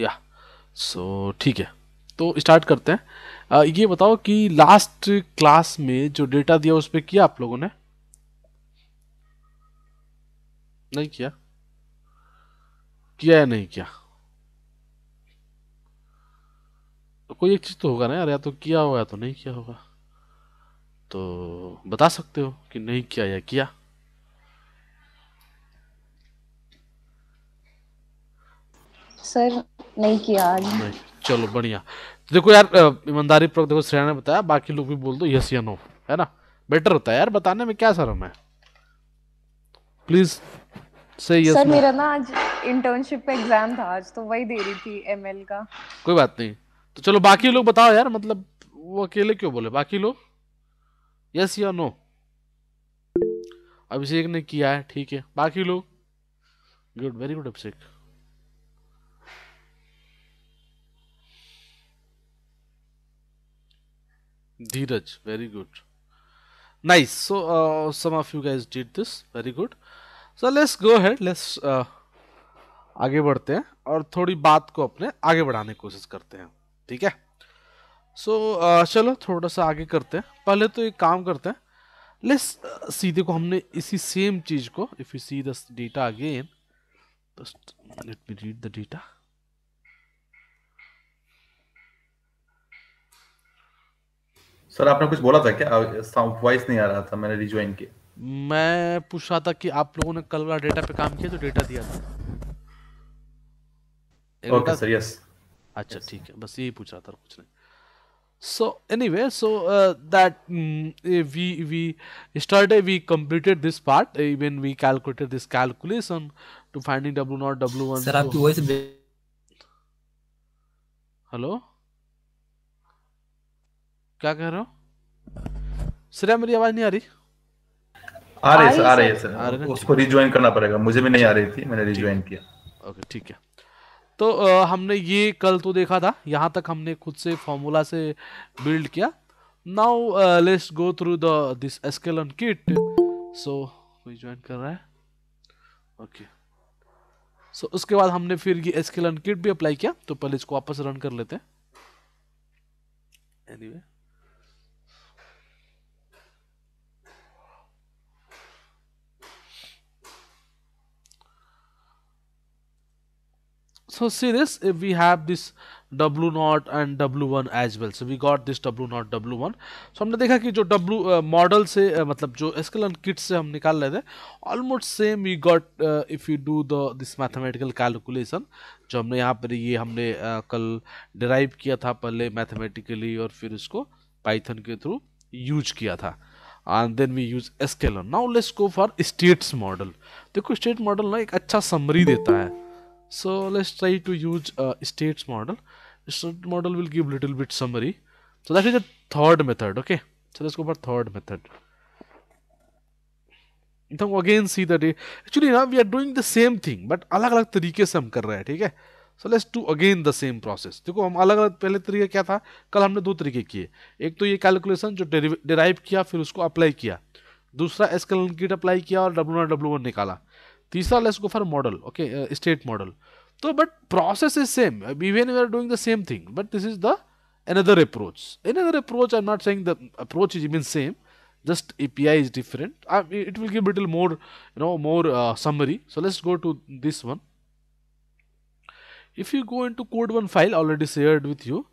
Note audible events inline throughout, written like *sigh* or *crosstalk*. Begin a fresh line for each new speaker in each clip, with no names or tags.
या सो ठीक है तो स्टार्ट करते हैं आ, ये बताओ कि लास्ट क्लास में जो डेटा दिया उस पर किया आप लोगों ने नहीं किया किया या नहीं किया तो कोई एक चीज़ तो होगा ना यार या तो किया होगा तो नहीं किया होगा तो बता सकते हो कि नहीं किया या किया सर नहीं किया आज नहीं, चलो बढ़िया तो देखो यार ईमानदारी पर देखो श्रेया ने बताया बाकी लोग भी बोल दो यस या नो है ना बेटर होता है यार बताने में क्या शर्म है प्लीज से यस सर मेरा ना आज इंटर्नशिप पे एग्जाम था आज तो वही दे रही थी एमएल का कोई बात नहीं तो चलो बाकी लोग बताओ यार मतलब वो अकेले क्यों बोले बाकी लोग यस या नो अभिषेक ने किया है ठीक है बाकी लोग good very good Abhishek Dheeraj, very good. Nice. So uh, some of you guys did this. Very good. So let's go ahead. Let's uh, आगे बढ़ते हैं और थोड़ी बात को अपने आगे बढ़ाने की कोशिश करते हैं ठीक है सो so, uh, चलो थोड़ा सा आगे करते हैं पहले तो एक काम करते हैं लेस uh, सीधे को हमने इसी सेम चीज को if you see the data again let me read the data sir आपने कुछ बोला था क्या साउंड वॉइस नहीं आ रहा था मैंने रिज्वाइन किया मैं पूछ रहा था कि आप लोगों ने कल वाला डेटा पे काम किया जो डेटा दिया था ओके सर यस अच्छा ठीक है बस यही पूछ रहा था कुछ नहीं so anyway so uh, that mm, we we yesterday we completed this part even we calculated this calculation to finding w naught w1 sir aapki voice hello क्या कह रहे हो श्रेया मेरी आवाज नहीं आ रही
आ रही सर आ रही है सर उसको
रिज्वाइन करना पड़ेगा मुझे भी नहीं आ रही थी मैंने रिज्वाइन किया ओके ठीक है तो आ, हमने ये कल तो देखा था यहाँ तक हमने खुद से फॉर्मूला से बिल्ड किया now let's go through the this sklearn kit so कोई ज्वाइन कर रहा है ओके सो so, उसके बाद हमने फिर ये एस्केलन किट भी अप्लाई किया तो पहले इसको वापस रन कर लेते हैं anyway anyway so see this if we have this W naught and W one as well so we got this W naught W one सो हमने देखा कि जो डब्लू मॉडल uh, से uh, मतलब जो एस्कलन किट से हम निकाल रहे थे almost same we got if you do the this mathematical calculation जो हमने यहाँ पर ये हमने uh, कल डिराइव किया था पहले मैथमेटिकली और फिर उसको पाइथन के थ्रू यूज किया था and then we use sklearn now let's go for stats model देखो स्टेट मॉडल ना एक अच्छा समरी देता है so let's try to use uh, states model state model will give little bit summary so that is the third method okay so let's go for third method एकदम again see that actually ना we are doing the same thing but अलग अलग तरीके से हम कर रहे हैं ठीक है so let's do again the same process देखो हम अलग अलग पहले तरीका क्या था कल हमने दो तरीके किए एक तो ये कैलकुलेशन जो डेराइव किया फिर उसको अप्लाई किया दूसरा एस्केलन किट अप्लाई किया और डब्लू वन डब्लू वन निकाला तीसरा let's go for model okay state model तो but process is same even we are doing the same thing but this is the another approach in other approach I am not saying the approach is even same just A P I is different it will give it more you know more summary so let's go to this one if you go into code one file already shared with you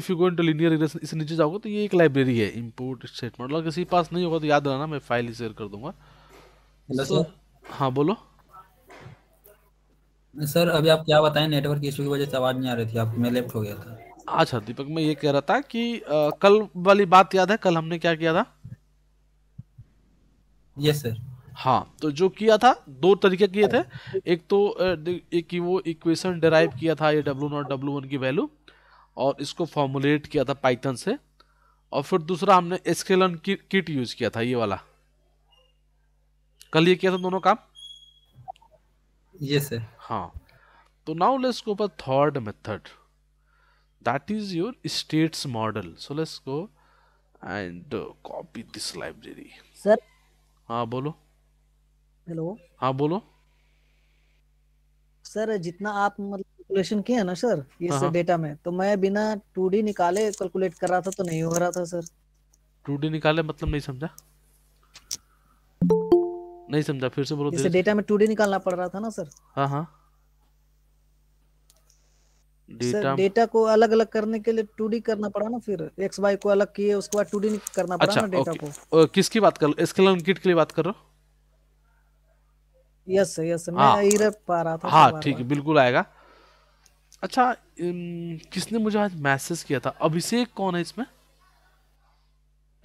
if you go into linear इसे नीचे जाओगे तो ये एक library है import state model किसी पास नहीं होगा तो याद रहना मैं फाइल ही शेयर कर दूंगा हाँ बोलो सर अभी आप क्या बताएं नेटवर्क इशू की वजह से आवाज़ नहीं आ रही थी आपको मैं लेफ्ट हो गया था अच्छा दीपक मैं ये कह रहा था कि आ, कल वाली बात याद है कल हमने क्या किया था यस सर हाँ तो जो किया था दो तरीके किए थे हाँ। एक तो एक कि वो इक्वेशन डिराइव किया था ये डब्लू नॉट डब्लू वन की वैल्यू और इसको फॉर्मुलेट किया था पाइथन से और फिर दूसरा हमने एस्केलन किट यूज़ किया था ये वाला कल ये किया था दोनों काम ये सर हाँ तो नाउ लेट्स गो पर third method that is your stats model so let's go and copy this library sir हाँ बोलो हेलो हाँ बोलो सर जितना आप मतलब कैलकुलेशन किए हैं ना सर ये हाँ. डेटा हाँ। में तो मैं बिना 2D निकाले कैलकुलेट कर रहा था तो नहीं हो रहा था सर 2D निकाले मतलब नहीं समझा नहीं समझा फिर से बोलो जैसे डेटा में टुडे निकालना पड़ रहा था ना सर हाँ हाँ डेटा डेटा को अलग अलग करने के लिए टू करना पड़ा ना फिर एक्स वाई को अलग किए उसके बाद टू करना पड़ा अच्छा, ना डेटा को किसकी बात कर स्केलन किट के लिए बात कर रहे हो यस यस मैं इरर हाँ। पा रहा था हाँ ठीक है बिल्कुल आएगा अच्छा किसने मुझे आज मैसेज किया था अभिषेक कौन है इसमें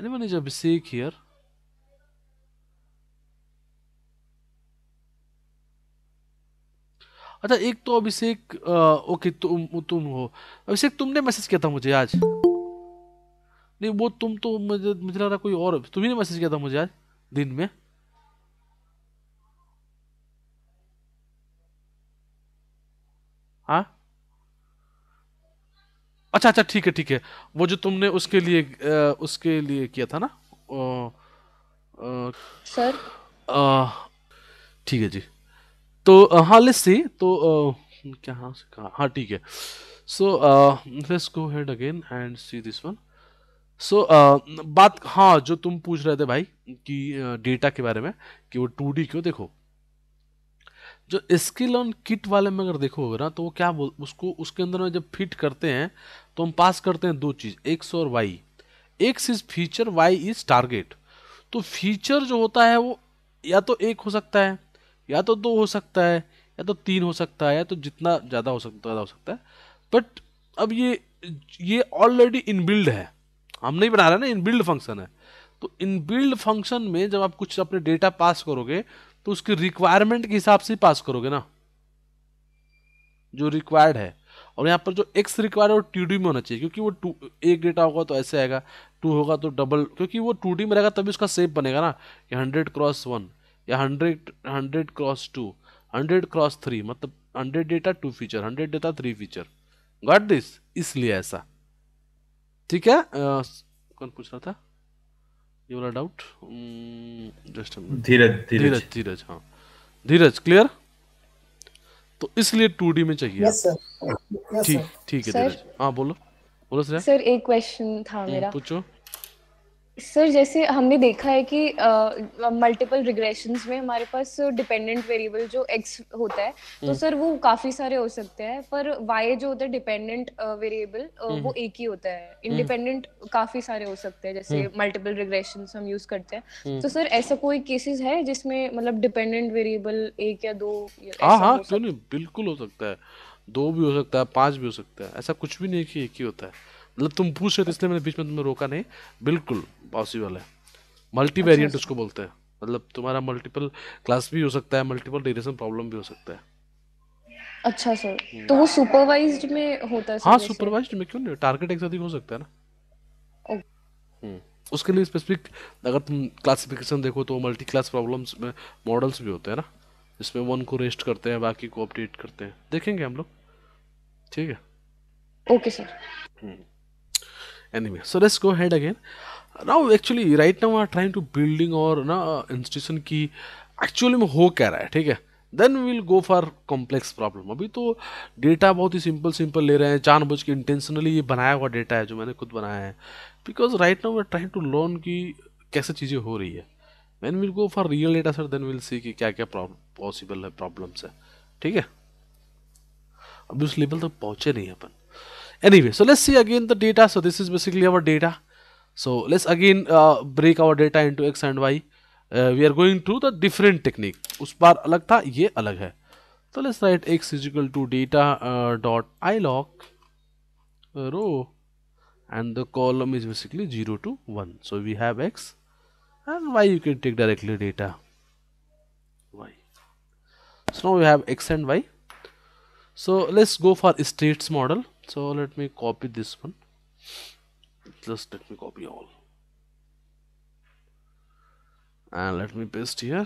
मैनेज अभिषेक हियर अच्छा एक तो अभिषेक ओके तुम तुम हो अभिषेक तुमने मैसेज किया था मुझे आज नहीं वो तुम तो मुझे मुझे लग रहा कोई और तुम्हें ने मैसेज किया था मुझे आज दिन में हाँ अच्छा अच्छा ठीक है ठीक है वो जो तुमने उसके लिए आ, उसके लिए किया था ना आ, सर ठीक है जी तो हाँ लेट्स सी तो क्या हाँ कहा हाँ ठीक है so let's go head again and see this one so बात हाँ जो तुम पूछ रहे थे भाई कि डेटा uh, के बारे में कि वो टू क्यों देखो जो स्किल ऑन किट वाले में अगर देखो ना तो वो क्या बोल उसको उसके अंदर में जब फिट करते हैं तो हम पास करते हैं दो चीज़ एक्स और Y X is feature Y is target तो फीचर जो होता है वो या तो एक हो सकता है या तो दो हो सकता है या तो तीन हो सकता है या तो जितना ज़्यादा हो सकता ज़्यादा हो सकता है बट अब ये ये ऑलरेडी इनबिल्ड है हम नहीं बना रहे ना इनबिल्ड फंक्शन है तो इनबिल्ड फंक्शन में जब आप कुछ अपने डेटा पास करोगे तो उसकी रिक्वायरमेंट के हिसाब से पास करोगे ना जो रिक्वायर्ड है और यहाँ पर जो एक्स रिक्वायर्ड है वो टू डी में होना चाहिए क्योंकि वो टू एक डेटा होगा तो ऐसे आएगा टू होगा तो डबल क्योंकि वो टू डी में रहेगा तभी उसका सेप बनेगा ना कि हंड्रेड क्रॉस वन या hundred hundred cross two hundred cross three मतलब hundred data two feature hundred data three feature got this इसलिए ऐसा ठीक है आ, कौन पूछ रहा था ये वाला डाउट हम्म, जस्ट धीरज धीरज धीरज हाँ धीरज क्लियर तो इसलिए टू डी में चाहिए ठीक ठीक है धीरज हाँ बोलो बोलो सर सर एक क्वेश्चन था हम्म, मेरा पूछो सर जैसे हमने देखा है कि मल्टीपल uh, रिग्रेशंस में हमारे पास डिपेंडेंट वेरिएबल जो एक्स होता है तो हम्म। सर वो काफी सारे हो सकते हैं पर वाई जो होता है डिपेंडेंट वेरिएबल हम्म। वो एक ही होता है इंडिपेंडेंट हम्म। काफी सारे हो सकते हैं जैसे मल्टीपल रिग्रेशन हम यूज करते हैं तो सर ऐसा कोई केसेस है जिसमें मतलब डिपेंडेंट वेरिएबल एक या दो हाँ हाँ क्यों नहीं बिल्कुल हो सकता है दो भी हो सकता है पांच भी हो सकता है ऐसा कुछ भी नहीं कि एक ही होता है मतलब तुम पूछ रहे थे इसलिए मैंने बीच में तुम्हें रोका नहीं बिल्कुल पॉसिबल है मल्टी अच्छा। वेरियंट उसको बोलते हैं मतलब तुम्हारा मल्टीपल क्लास भी हो सकता है मल्टीपल डिग्रेशन प्रॉब्लम भी हो सकता है अच्छा सर हम्म। तो वो सुपरवाइज्ड में होता है हाँ सुपरवाइज्ड में क्यों नहीं टारगेट एक साथ हो सकता है ना हम्म उसके लिए स्पेसिफिक अगर तुम क्लासिफिकेशन देखो तो मल्टी क्लास प्रॉब्लम्स में मॉडल्स भी होते हैं ना इसमें वन को रेस्ट करते हैं बाकी को अपडेट करते हैं देखेंगे हम लोग ठीक है okay sir anyway so let's go ahead again now actually right now we are trying to building or na institution की actually में हो क्या रहा है ठीक है then will go for complex problem अभी तो डेटा बहुत ही सिंपल सिंपल ले रहे हैं जानबूझ के इंटेंशनली ये बनाया हुआ डेटा है जो मैंने खुद बनाया है because right now we are trying to learn कि कैसे चीज़ें हो रही है when will go for real data sir then will see कि क्या क्या पॉसिबल है प्रॉब्लम्स है ठीक है अभी उस लेवल तक तो पहुँचे नहीं अपन anyway so let's see again the data so this is basically our data so let's again uh, break our data into x and y uh, we are going to the different technique उस बार अलग था ये अलग है So let's write x is equal to data uh, dot i log uh, row and the column is basically 0 to 1 so we have x and y you can take directly data y so now we have x and y so let's go for states model so let me copy this one just let me copy all and let me paste here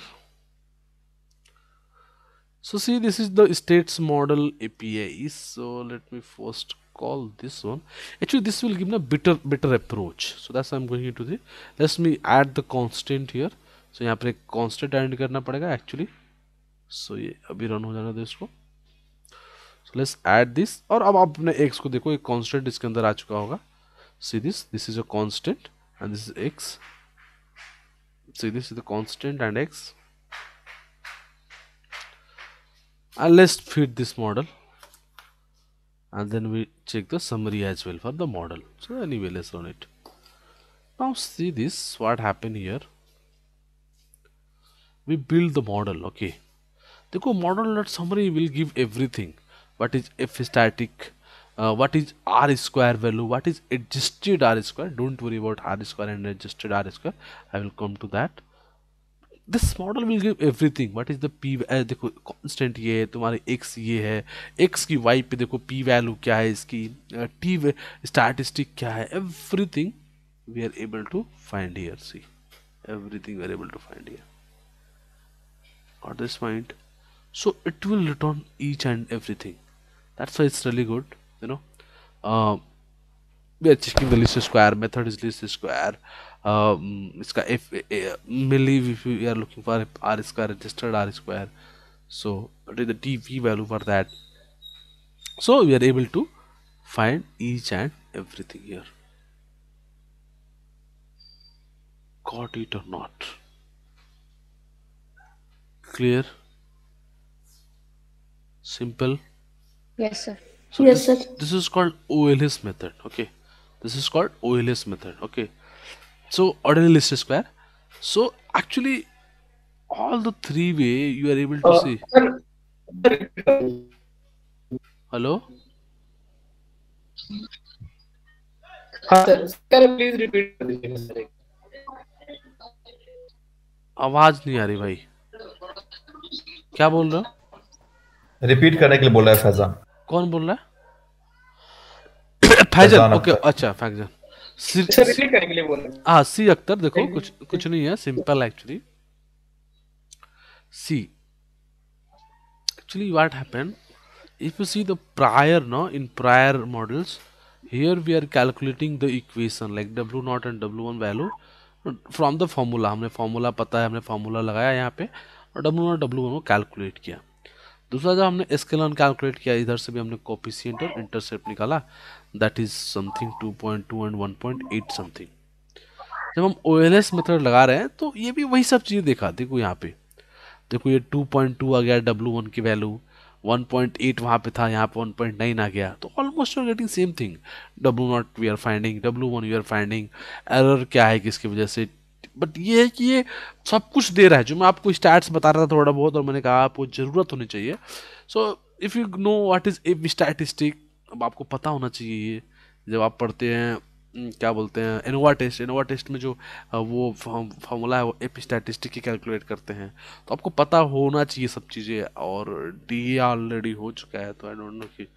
so see this is the states model API so let me first call this one actually this will give me a better better approach so that's why I'm going into the let me add the constant here so यहाँ पर एक constant add करना पड़ेगा actually so ये अभी run हो जाना this one so let's add this और अब आप अपने एक्स को देखो एक कॉन्स्टेंट इसके अंदर आ चुका होगा see this this is a constant and this is X see this is the constant and X and let's fit this model and then we check the summary as well for the model so anyway let's run it now see this what happened here we build the model okay देखो model dot summary will give everything what is f static uh, what is r square value what is adjusted r square don't worry about r square and adjusted r square i will come to that this model will give everything what is the P देखो constant ये है तुम्हारे x ये है x की Y पे देखो P value क्या है इसकी टी स्टैटिस्टिक क्या है everything we are able to find here see everything we are able to find here got this point so it will return each and everything that's why it's really good you know uh, we are checking the least square method is least square um, got if eh, eh, mainly if we are looking for r square registered r square so the dv value for that so we are able to find each and everything here got it or not clear simple Yes, sir. So yes, this, sir. This is called OLS method. Okay. This is called OLS method. Okay. So ordinary least square. So actually, all the three way you are able to uh, see. Sir. Hello. आवाज नहीं आ रही भाई क्या बोल रहे हो repeat करने के लिए बोला है फैजान कौन बोल रहा है *coughs* फैजल ओके अच्छा फैजल अच्छा, हाँ सी अख्तर देखो कुछ कुछ नहीं है simple actually see actually what happen if you see the prior no in prior models here we are calculating the equation like W naught and W one value from the formula हमने फॉर्मूला पता है हमने formula लगाया यहां पे और W not को कैलकुलेट किया दूसरा जब हमने स्केलन कैलकुलेट किया इधर से भी हमने कॉपिशियंट और इंटरसेप्ट निकाला that is something 2.2 and 1.8 something जब हम ओ एल एस मेथड लगा रहे हैं तो ये भी वही सब चीज़ें देखा देखो यहाँ पे देखो ये 2.2 आ गया डब्लू वन की वैल्यू 1.8 पॉइंट एट वहाँ पर था यहाँ पॉइंट नाइन आ गया तो almost you are getting same thing W naught we are finding W one we are finding error क्या है किसकी वजह से बट ये है कि ये सब कुछ दे रहा है जो मैं आपको स्टैट्स बता रहा था थोड़ा बहुत और मैंने कहा आपको ज़रूरत होनी चाहिए so if you know what is a statistic अब आपको पता होना चाहिए ये जब आप पढ़ते हैं क्या बोलते हैं एनोवा टेस्ट एनोवा टेस्ट में जो वो फॉर्मूला है वो एप स्टैटिस्टिक की कैलकुलेट करते हैं तो आपको पता होना चाहिए सब चीज़ें और डी ऑलरेडी हो चुका है तो आई डोंट नो कि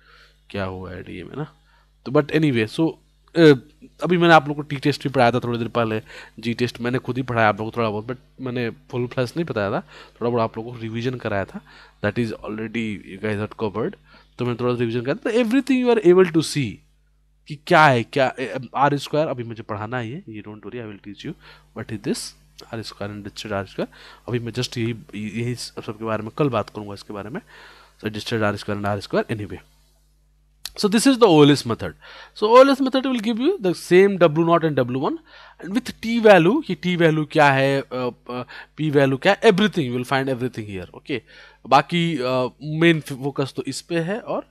क्या हुआ है डी ए में ना तो बट एनी वे सो अभी मैंने आप लोग को टी टेस्ट भी पढ़ाया था थोड़ी देर पहले जी टेस्ट मैंने खुद ही पढ़ाया आप लोग को थोड़ा बहुत बट मैंने फुल फ्लैश नहीं बताया था थोड़ा बहुत आप लोग को रिविजन कराया था that is already you guys covered तो मैंने थोड़ा रिविजन कराया था thing you are able to see कि क्या है क्या आर स्क्वायर अभी मुझे पढ़ाना है ये don't worry I will teach you what is this R square and adjusted R square अभी मैं जस्ट यही यही सबके बारे में कल बात करूँगा इसके बारे में so adjusted R square and R square any So this is the OLS method. So OLS method will give you the same W naught and W one, and with T value, कि T value kya hai, uh, uh, P value kya, everything, you will find everything here, okay. baki uh, main focus to is pe hai aur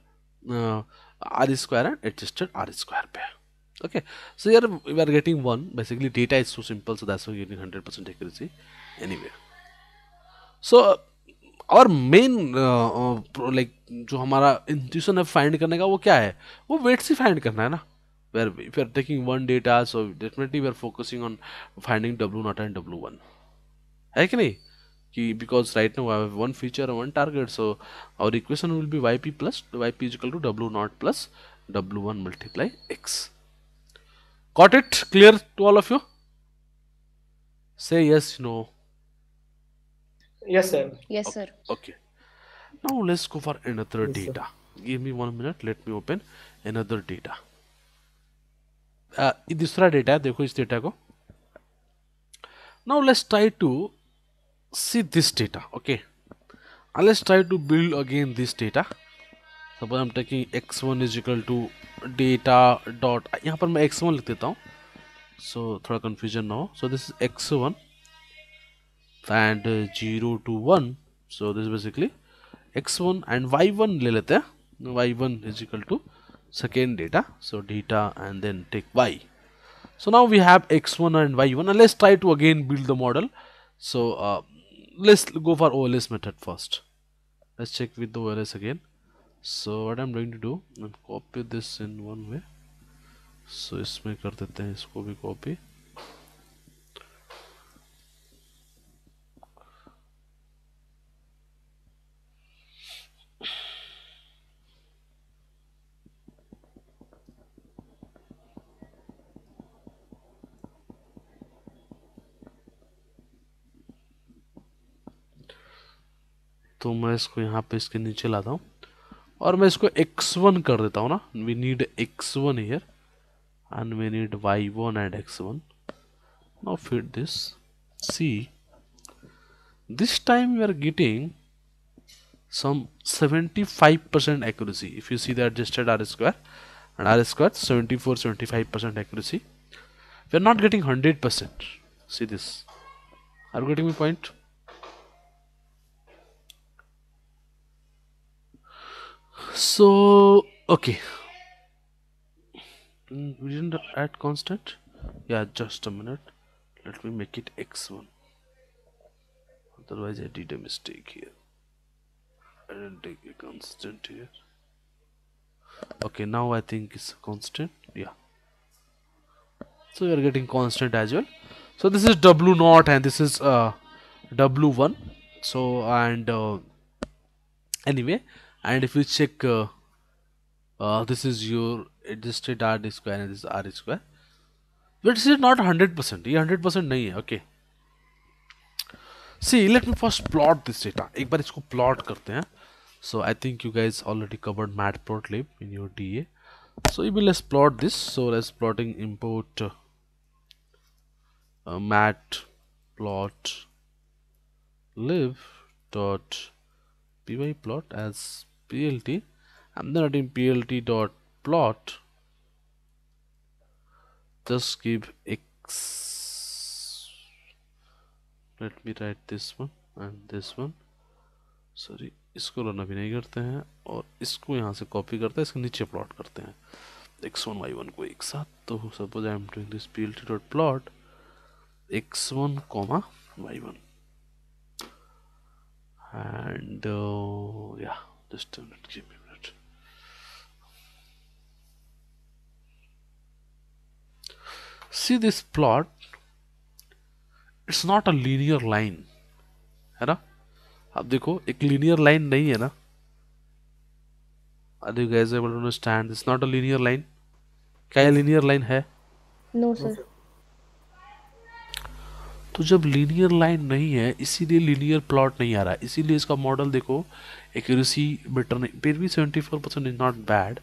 uh, R square and adjusted R square pe. Okay, so here we are getting one. Basically, data is so simple, so that's why you need hundred percent accuracy anyway. So, uh, और main like uh, uh, जो हमारा intuition है find करने का वो क्या है वो वेट ही फाइंड करना है ना where if you are taking one data so definitely we are focusing on finding W naught and W one है कि नहीं कि because right now have one feature one target so और equation will be Y P plus Y P equal to W naught plus W one multiply X got it clear to all of you say yes no Yes, sir. Yes, sir. Okay. Now let's go for another yes, data. Sir. Give me one minute. Let me open another data. दूसरा data है देखो इस data को now let's try to see this data okay and let's try to build again this data suppose I'm taking x1 is equal to data dot यहाँ पर मैं x1 लिख देता हूँ so थोड़ा confusion ना हो so this is x1 and 0 to 1 so this is basically x1 and y1 lelete y1 is equal to second data so data and then take y so now we have x1 and y1 and let's try to again build the model so uh, let's go for OLS method first let's check with the OLS again so what I'm going to do I'm copy this in one way so इसमें कर देते हैं इसको copy copy तो मैं इसको यहाँ पे इसके नीचे लाता हूँ और मैं इसको x1 कर देता हूँ ना we need x1 one here and we need y1 one and X one now fit this see this time you are getting some 75 five percent accuracy if you see the adjusted R square and R square 74 75 five percent accuracy we are not getting 100 percent see this are getting me point so okay mm, we didn't add constant yeah just a minute let me make it x1 otherwise I did a mistake here I didn't take a constant here okay now I think it's a constant yeah so we are getting constant as well so this is w naught and this is uh, w1 so and uh, anyway and if you check uh, uh, this is your adjusted r square and this r square but this is not 100 percent 100 percent okay see let me first plot this data Ek bar so i think you guys already covered matplotlib in your da so you will let's plot this so let's plotting import uh, mat plot lib dot py plot as plt I'm then writing plt dot plot just give x let me write this one and this one sorry इसको run अभी नहीं करते हैं और इसको यहाँ से copy करते हैं इसके नीचे प्लॉट करते हैं x1 y1 को एक साथ तो suppose I am doing this P L T dot plot X one comma Y one and या Just a minute, give me a minute. See this plot, it's not a linear line है ना आप देखो एक linear line नहीं है ना you guys able to understand it's not a linear line क्या लीनियर लाइन है नो no, सर तो जब लीनियर लाइन नहीं है इसीलिए लीनियर प्लॉट नहीं आ रहा है इसीलिए इसका मॉडल देखो एक्यूरेसी बेटर नहीं फिर भी seventy four percent is not bad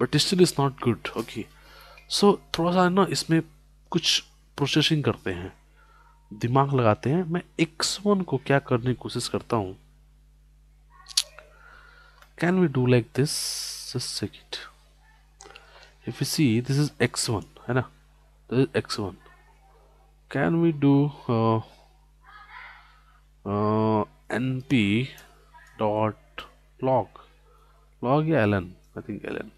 but still is not good okay so थोड़ा सा ना इसमें कुछ प्रोसेसिंग करते हैं दिमाग लगाते हैं मैं एक्स वन को क्या करने की कोशिश करता हूँ can we do like this second if you see this is X one है ना this is X one can we do uh, uh, np dot log log yeah, ln I think ln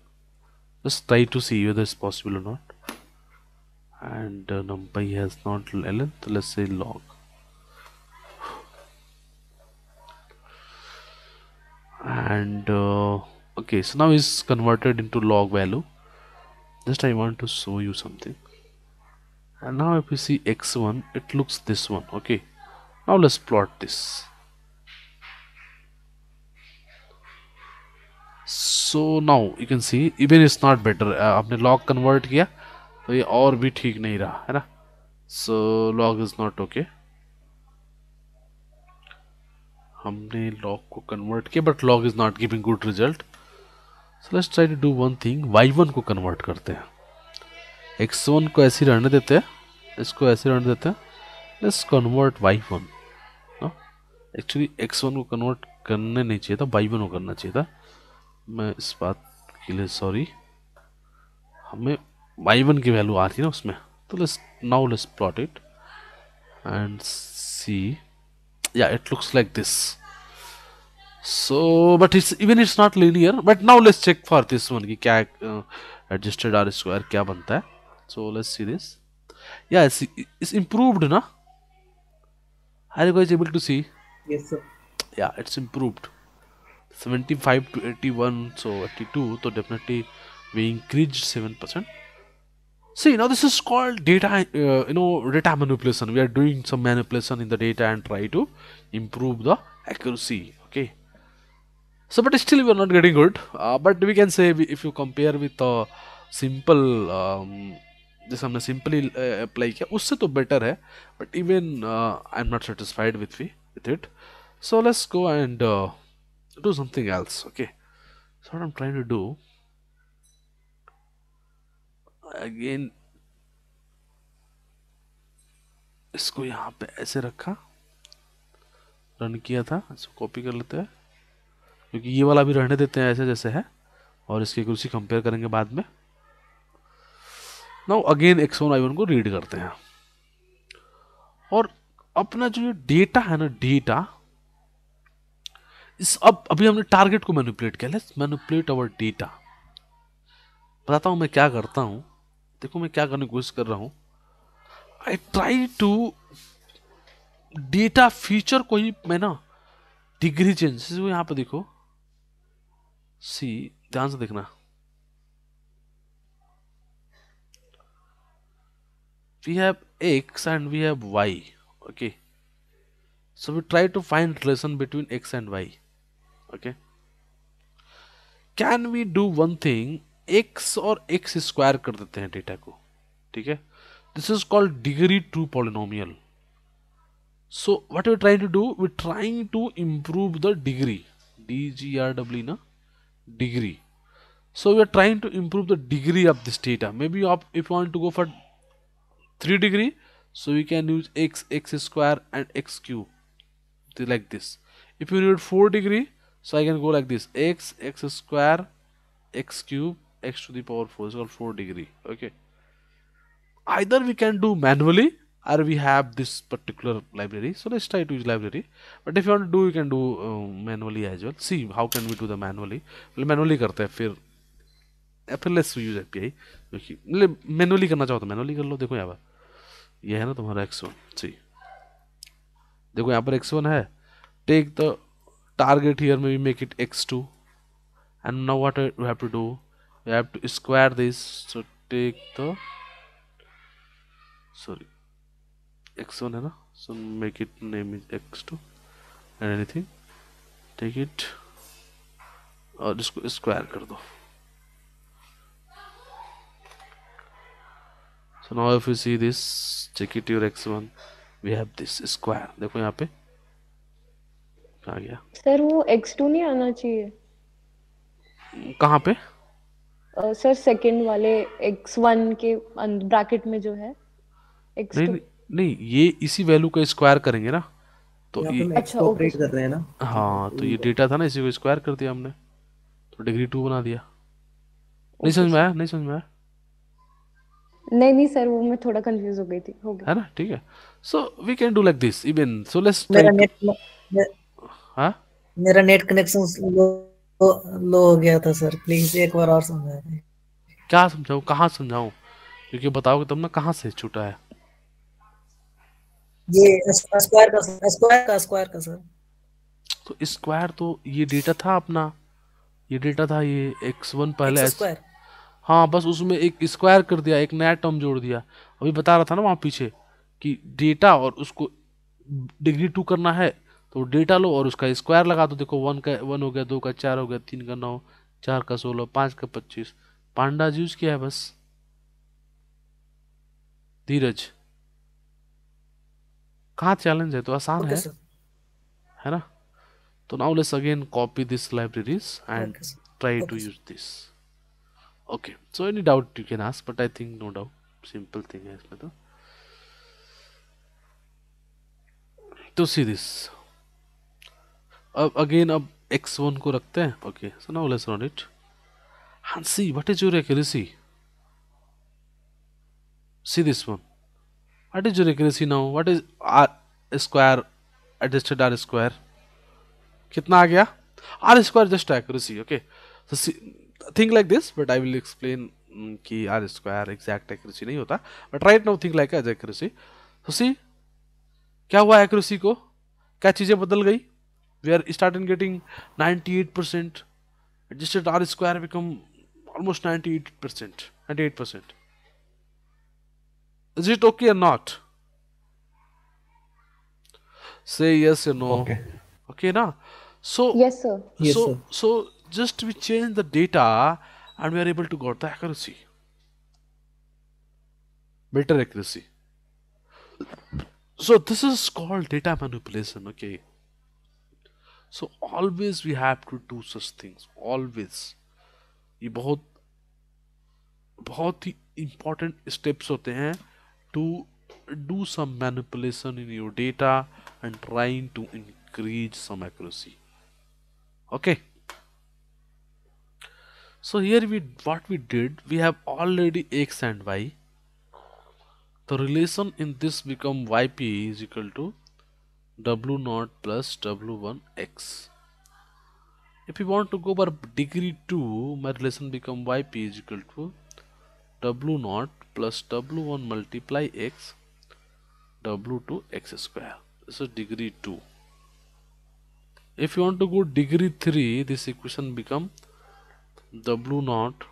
just try to see whether it's possible or not and uh, numpy has not ln so let's say log and uh, okay so now it's converted into log value just I want to show you something and now if we see x1 it looks this one okay now let's plot this so now you can see even is not better uh, log convert किया तो ये और भी ठीक नहीं रहा है ना so log is not okay हमने लॉग को कन्वर्ट किया but log is not giving good result so let's try to do one thing Y one को कन्वर्ट करते हैं एक्स वन को ऐसे रहने देते हैं इसको ऐसे रहने देते हैं let's convert Y one actually one को कन्वर्ट करने नहीं चाहिए था बाई वन को करना चाहिए था मैं इस बात के लिए सॉरी हमें बाई वन की वैल्यू आ रही है ना उसमें तो let's now let's plot it and see या it looks like this so but it's even it's not linear but now let's check for this one की क्या एडजस्टेड आर स्क्वायर क्या बनता है so let's see this yeah it's, it's improved na are you guys able to see yes sir yeah it's improved 75 to 81 so 82 so definitely we increased 7 percent see now this is called data uh, you know data manipulation we are doing some manipulation in the data and try to improve the accuracy okay so but still we are not getting good uh, but we can say if you compare with a simple um, जैसे हमने simply apply किया उससे तो better है but even I am not satisfied with we with it so let's go and do something else okay so I am trying to do again इसको यहाँ पे ऐसे रखा रन किया था इसको कॉपी कर लेते हैं क्योंकि ये वाला भी रहने देते हैं ऐसे जैसे है और इसकी कुर्सी कंपेयर करेंगे बाद में now again one I one को रीड करते हैं और अपना जो ये डेटा है ना डेटा इस अब अभी हमने टारगेट को मैनिपुलेट किया लेट्स मैनिपुलेट अवर डेटा बताता हूँ मैं क्या करता हूँ देखो मैं क्या करने की कोशिश कर रहा हूं I try to data feature को ही मैं ना डिग्री चेंज यहाँ पे देखो सी ध्यान से देखना we have x and we have y okay so we try to find relation between x and y okay can we do one thing x or x square kar dete hain data ko theek hai this is called degree 2 polynomial so what we are trying to do we are trying to improve the degree d g r w na degree so we are trying to improve the degree of this data maybe if you want to go for 3 degree so we can use x x square and x cube like this if you need 4 degree so I can go like this x x square x cube x to the power 4 is called 4 degree okay either we can do manually or we have this particular library so let's try to use library but if you want to do you can do uh, manually as well see how can we do the manually well, manually karte hai फिर फिर let's use API manually करना चाहो तो manually कर लो देखो यहाँ ये है ना तुम्हारा एक्स वन सी देखो यहाँ पर एक्स वन है टेक द टारगेट हियर में we make it X two and know what you have to do you have to square this so take the sorry X one है ना so make it name is X two and anything take it और इसको square कर दो so now if you see this check it your x1 we have this square देखो यहाँ पे आ गया सर वो x2 नहीं आना चाहिए कहाँ पे सर uh, सेकंड वाले x1 के ब्रैकेट में जो है x2 नहीं, नहीं ये इसी वैल्यू का स्क्वायर करेंगे ना तो ये अच्छा ऑपरेट कर रहे हैं ना हाँ तो ये डेटा था ना इसी को स्क्वायर कर दिया हमने तो डिग्री टू बना दिया नहीं समझ में आया नहीं समझ में आया नहीं नहीं सर वो मैं थोड़ा कंफ्यूज हो गई थी हो गया है ना ठीक है so we can do like this even so let's मेरा नेट हां मेरा नेट कनेक्शन लो लो हो गया था सर प्लीज एक बार और समझाएं क्या समझाऊं कहां समझाऊं क्योंकि बताओगे तुम ना कहां से छूटा है ये स्क्वायर का स्क्वायर का स्क्वायर का सर तो स्क्वायर तो ये डेटा था अपना ये डेटा था ये x1 पहले x स्क्वायर हाँ बस उसमें एक स्क्वायर कर दिया एक नया टर्म जोड़ दिया अभी बता रहा था ना वहाँ पीछे कि डेटा और उसको डिग्री टू करना है तो डेटा लो और उसका स्क्वायर लगा दो देखो वन का वन हो गया दो का चार हो गया तीन का नौ चार का सोलह पाँच का पच्चीस पांडा यूज किया है बस धीरज कहाँ चैलेंज है तो आसान okay, है sir. है ना तो now let's again copy this libraries and try to use this okay so any doubt you can ask but I think no doubt simple thing है इसमें तो टू सी दिस अब अगेन अब एक्स वन को रखते हैं okay so now let's run it see what is your accuracy see this one what is your accuracy now what is R square adjusted R square कितना आ गया R square just accuracy okay so see think like this but I will explain कि R square exact accuracy नहीं होता but right now think like as accuracy so see क्या हुआ accuracy को क्या चीज़ें बदल गई we are start in getting ninety eight percent adjusted R square become almost ninety eight percent ninety eight percent is it okay और not say yes no okay ना so yes sir so so just we change the data and we are able to get the accuracy better accuracy so this is called data manipulation okay so always we have to do such things always ye bahut bahut hi important steps hote hain to do some manipulation in your data and trying to increase some accuracy okay so here we what we did we have already x and y the relation in this become yp is equal to w naught plus w1 x if you want to go by degree 2 my relation become yp is equal to w naught plus w1 multiply x w2 x square this is degree 2 if you want to go degree 3 this equation become w naught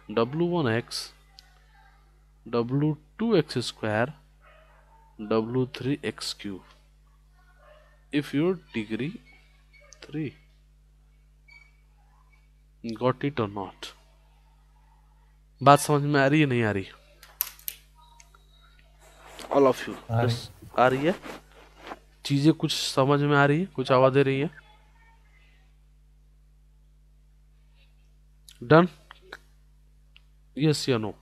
square W square X cube if your degree 3 got it or not बात समझ में आ रही है नहीं आ रही all of you आ रही है चीजें कुछ समझ में आ रही है कुछ आवाज दे रही है डन यस or no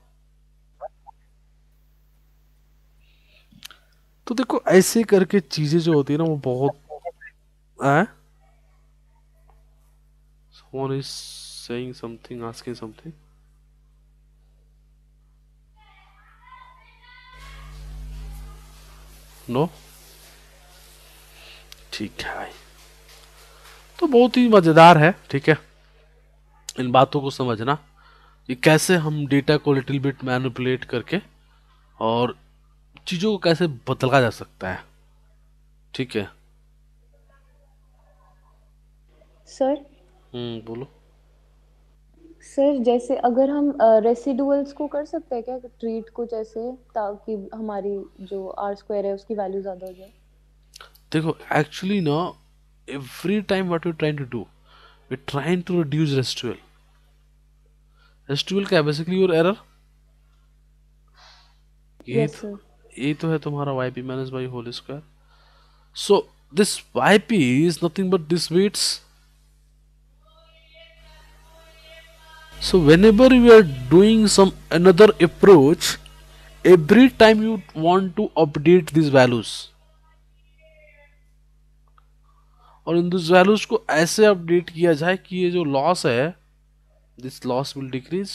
तो देखो ऐसे करके चीजें जो होती है ना वो बहुत है one is saying something asking something no ठीक है तो बहुत ही मजेदार है ठीक है इन बातों को समझना कि कैसे हम डेटा को लिटिल बिट मैनिपुलेट करके और चीज़ों को कैसे बदला जा सकता है ठीक है सर हम्म बोलो सर जैसे अगर हम रेसिडुअल्स को कर सकते हैं क्या ट्रीट को जैसे ताकि हमारी जो आर स्क्वायर है उसकी वैल्यू ज़्यादा हो जाए देखो एक्चुअली ना every time what you trying to do we're trying to reduce residual residual क्या basically your error यही yes, तो, यही तो है तुम्हारा yp minus by whole square so this yp is nothing but this weights so whenever you are doing some another approach every time you want to update these values और in this values को ऐसे update किया जाए कि ये जो loss है this loss will decrease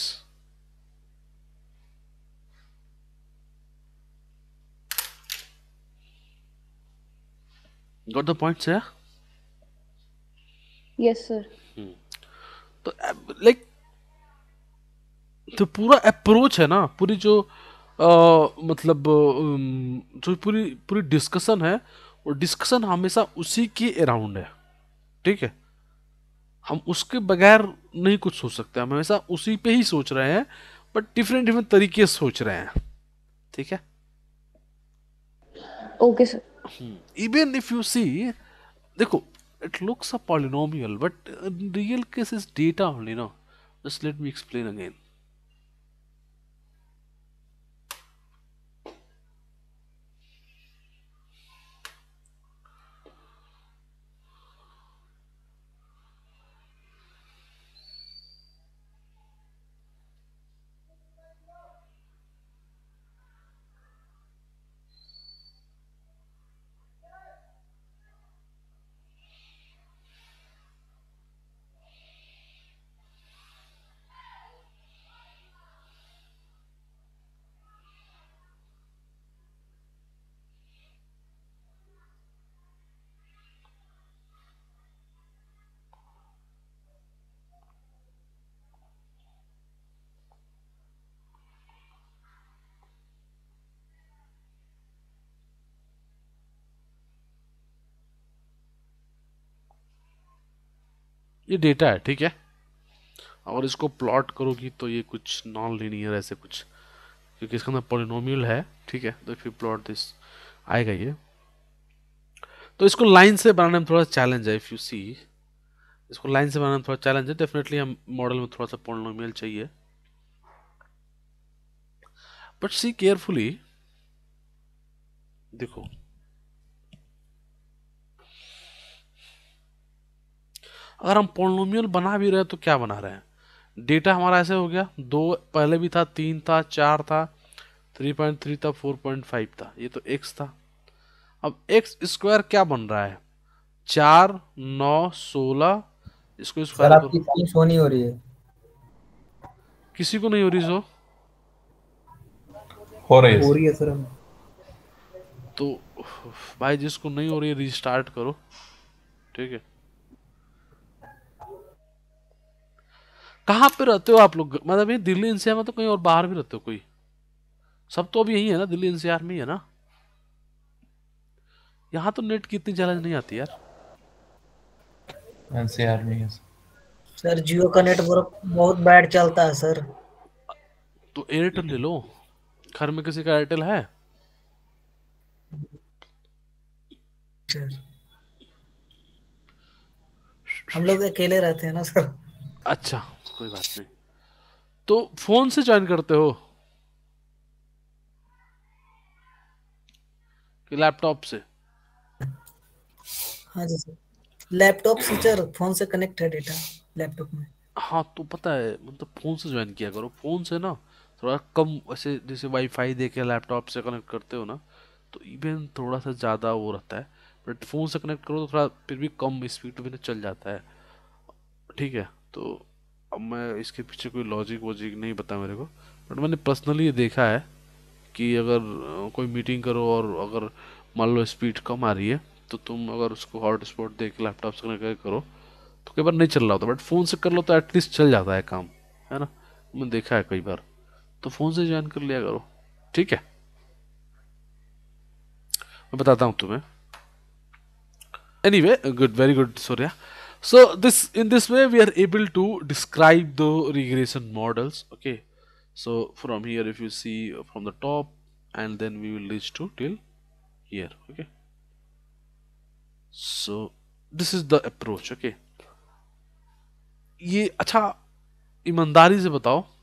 got the point sir yes sir तो लाइक तो पूरा अप्रोच है ना पूरी जो आ, मतलब जो पूरी पूरी डिस्कशन है और डिस्कशन हमेशा उसी के अराउंड है ठीक है हम उसके बगैर नहीं कुछ सोच सकते हम हमेशा उसी पे ही सोच रहे हैं बट डिफरेंट डिफरेंट तरीके से सोच रहे हैं ठीक है okay sir even if you see देखो it looks a polynomial but real case is data only no just let me explain again ये डेटा है ठीक है और इसको प्लॉट करोगी तो ये कुछ नॉन लीनियर ऐसे कुछ क्योंकि इसका अंदर पोलिनोमियल है ठीक है तो फिर प्लॉट दिस आएगा ये तो इसको लाइन से बनाने में थोड़ा चैलेंज है इफ़ यू सी इसको लाइन से बनाने में थोड़ा चैलेंज है डेफिनेटली हम मॉडल में थोड़ा सा पोलिनोमियल चाहिए बट सी केयरफुली देखो अगर हम पोलोमियल बना भी रहे तो क्या बना रहे हैं डेटा हमारा ऐसे हो गया दो पहले भी था तीन था चार था थ्री पॉइंट थ्री था फोर पॉइंट फाइव था ये तो एक्स था अब एक्स स्क्वायर क्या बन रहा है चार नौ सोलह इसको स्क्वायर शो नहीं हो रही है किसी को नहीं हो रही शो हो रही है हो रही है सर तो भाई जिसको नहीं हो रही है रिस्टार्ट करो ठीक है कहाँ पे रहते हो आप लोग मतलब ये दिल्ली एनसीआर में तो कहीं और बाहर भी रहते हो कोई सब तो अब यही है ना दिल्ली एनसीआर में ही है ना यहाँ तो नेट की इतनी चैलेंज नहीं आती यार एनसीआर में है सर जियो का नेटवर्क बहुत बैड चलता है सर तो एयरटेल ले लो घर में किसी का एयरटेल है हम लोग अकेले रहते हैं ना सर अच्छा कोई बात नहीं तो फोन से ज्वाइन करते हो कि लैपटॉप से हाँ जी लैपटॉप फीचर फोन से कनेक्ट है डेटा लैपटॉप में हाँ तो पता है मतलब फोन से ज्वाइन किया करो फोन से ना थोड़ा कम ऐसे जैसे वाईफाई देके लैपटॉप से कनेक्ट करते हो ना तो इवन थोड़ा सा ज़्यादा वो रहता है बट फ़ोन से कनेक्ट करो तो थोड़ा फिर भी कम स्पीड में चल जाता है ठीक है तो अब मैं इसके पीछे कोई लॉजिक वॉजिक नहीं पता मेरे को बट मैंने पर्सनली ये देखा है कि अगर कोई मीटिंग करो और अगर मान लो स्पीड कम आ रही है तो तुम अगर उसको हॉट स्पॉट दे के लैपटॉप से कनेक्ट करो तो कई बार नहीं चल रहा होता बट फ़ोन से कर लो तो एटलीस्ट चल जाता है काम है ना मैंने देखा है कई बार तो फ़ोन से ज्वाइन कर लिया करो ठीक है मैं बताता हूँ तुम्हें anyway good very good Surya so this in this way we are able to describe the regression models okay so from here if you see from the top and then we will reach to till here okay so this is the approach okay ye acha imandari se batao